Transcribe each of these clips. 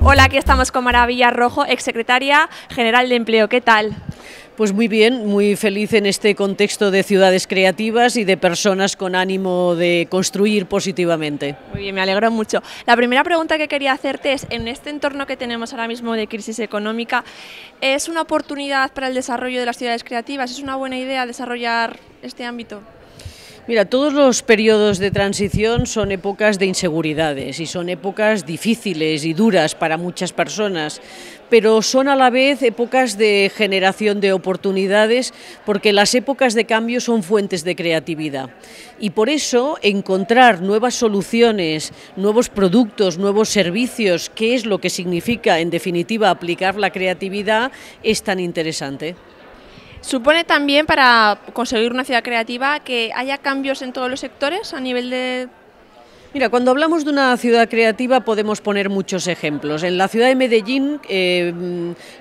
Hola, aquí estamos con Maravilla Rojo, exsecretaria general de Empleo. ¿Qué tal? Pues muy bien, muy feliz en este contexto de ciudades creativas y de personas con ánimo de construir positivamente. Muy bien, me alegro mucho. La primera pregunta que quería hacerte es, en este entorno que tenemos ahora mismo de crisis económica, ¿es una oportunidad para el desarrollo de las ciudades creativas? ¿Es una buena idea desarrollar este ámbito? Mira, todos los periodos de transición son épocas de inseguridades y son épocas difíciles y duras para muchas personas, pero son a la vez épocas de generación de oportunidades porque las épocas de cambio son fuentes de creatividad. Y por eso encontrar nuevas soluciones, nuevos productos, nuevos servicios, que es lo que significa en definitiva aplicar la creatividad, es tan interesante. ¿Supone también para conseguir una ciudad creativa que haya cambios en todos los sectores a nivel de Mira, cuando hablamos de una ciudad creativa podemos poner muchos ejemplos. En la ciudad de Medellín eh,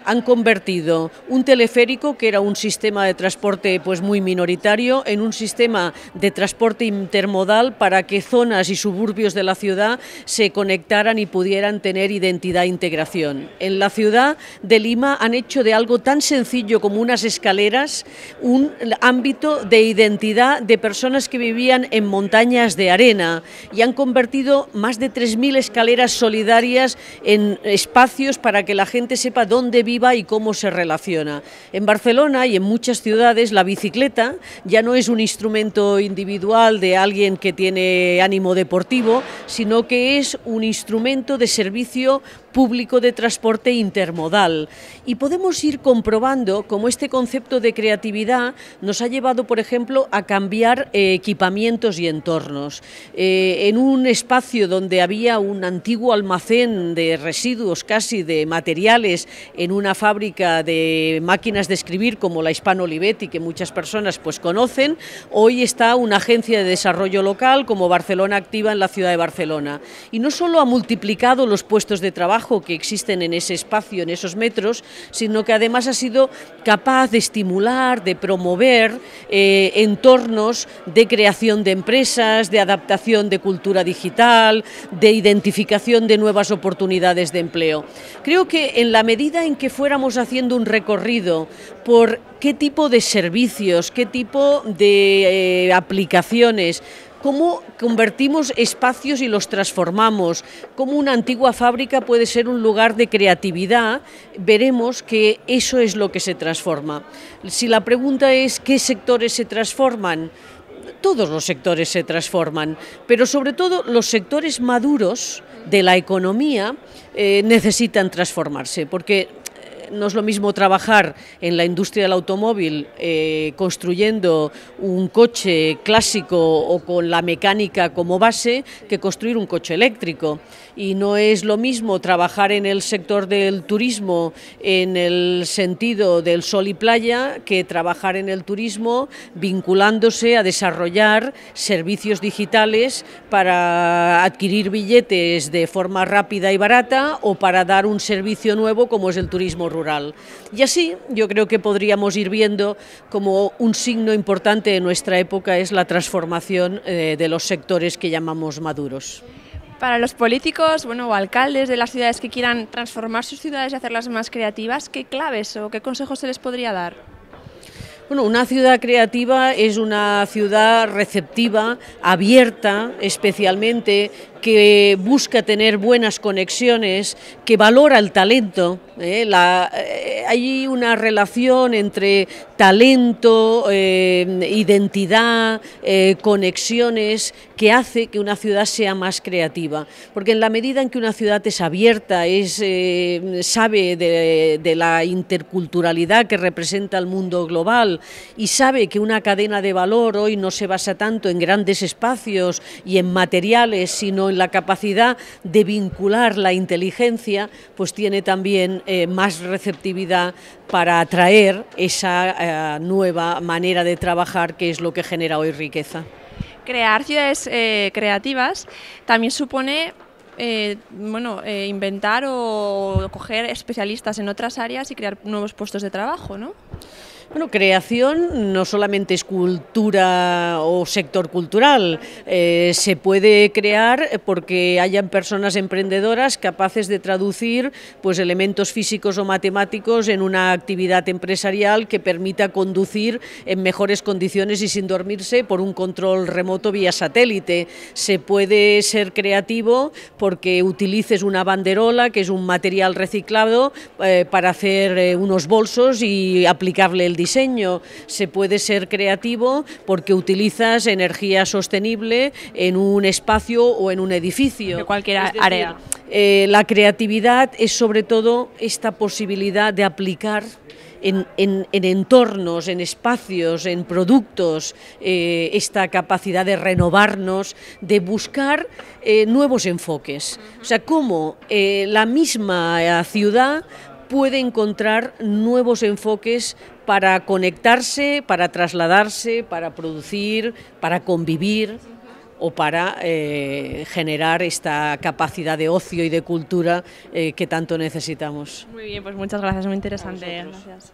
han convertido un teleférico, que era un sistema de transporte pues, muy minoritario, en un sistema de transporte intermodal para que zonas y suburbios de la ciudad se conectaran y pudieran tener identidad e integración. En la ciudad de Lima han hecho de algo tan sencillo como unas escaleras un ámbito de identidad de personas que vivían en montañas de arena y convertido más de 3.000 escaleras solidarias en espacios para que la gente sepa dónde viva y cómo se relaciona. En Barcelona y en muchas ciudades la bicicleta ya no es un instrumento individual de alguien que tiene ánimo deportivo, sino que es un instrumento de servicio público de transporte intermodal. Y podemos ir comprobando cómo este concepto de creatividad nos ha llevado, por ejemplo, a cambiar eh, equipamientos y entornos. Eh, en un espacio donde había un antiguo almacén de residuos, casi de materiales, en una fábrica de máquinas de escribir como la Hispano Olivetti, que muchas personas pues conocen, hoy está una agencia de desarrollo local como Barcelona Activa en la ciudad de Barcelona. Y no solo ha multiplicado los puestos de trabajo, que existen en ese espacio, en esos metros, sino que además ha sido capaz de estimular, de promover eh, entornos de creación de empresas, de adaptación de cultura digital, de identificación de nuevas oportunidades de empleo. Creo que en la medida en que fuéramos haciendo un recorrido por qué tipo de servicios, qué tipo de eh, aplicaciones, cómo convertimos espacios y los transformamos, cómo una antigua fábrica puede ser un lugar de creatividad, veremos que eso es lo que se transforma. Si la pregunta es qué sectores se transforman, todos los sectores se transforman, pero sobre todo los sectores maduros de la economía eh, necesitan transformarse, porque no es lo mismo trabajar en la industria del automóvil eh, construyendo un coche clásico o con la mecánica como base que construir un coche eléctrico. Y no es lo mismo trabajar en el sector del turismo en el sentido del sol y playa que trabajar en el turismo vinculándose a desarrollar servicios digitales para adquirir billetes de forma rápida y barata o para dar un servicio nuevo como es el turismo rural. Y así yo creo que podríamos ir viendo como un signo importante de nuestra época es la transformación eh, de los sectores que llamamos maduros. Para los políticos, bueno, o alcaldes de las ciudades que quieran transformar sus ciudades y hacerlas más creativas, ¿qué claves o qué consejos se les podría dar? Bueno, una ciudad creativa es una ciudad receptiva, abierta especialmente, que busca tener buenas conexiones, que valora el talento. ¿eh? Eh, hay una relación entre talento, eh, identidad, conexiones que hace que una ciudad sea más creativa. Porque en la medida en que una ciudad es abierta, es, eh, sabe de, la interculturalidad que representa el mundo global y sabe que una cadena de valor hoy no se basa tanto en grandes espacios y en materiales, sino en la capacidad de vincular la inteligencia, pues tiene también eh, más receptividad para atraer esa eh, nueva manera de trabajar que es lo que genera hoy riqueza. Crear ciudades eh, creativas también supone eh, bueno, eh, inventar o coger especialistas en otras áreas y crear nuevos puestos de trabajo, ¿no? Bueno, creación no solamente es cultura o sector cultural, eh, se puede crear porque hayan personas emprendedoras capaces de traducir pues, elementos físicos o matemáticos en una actividad empresarial que permita conducir en mejores condiciones y sin dormirse por un control remoto vía satélite. Se puede ser creativo porque utilices una banderola, que es un material reciclado, eh, para hacer eh, unos bolsos y aplicarle el diseño, se puede ser creativo porque utilizas energía sostenible en un espacio o en un edificio. en cualquier área. Eh, la creatividad es sobre todo esta posibilidad de aplicar en, entornos, en espacios, en productos, eh, esta capacidad de renovarnos, de buscar eh, nuevos enfoques. O sea, cómo la misma ciudad puede encontrar nuevos enfoques para conectarse, para trasladarse, para producir, para convivir o para eh, generar esta capacidad de ocio y de cultura eh, que tanto necesitamos. Muy bien, pues muchas gracias, muy interesante. Gracias.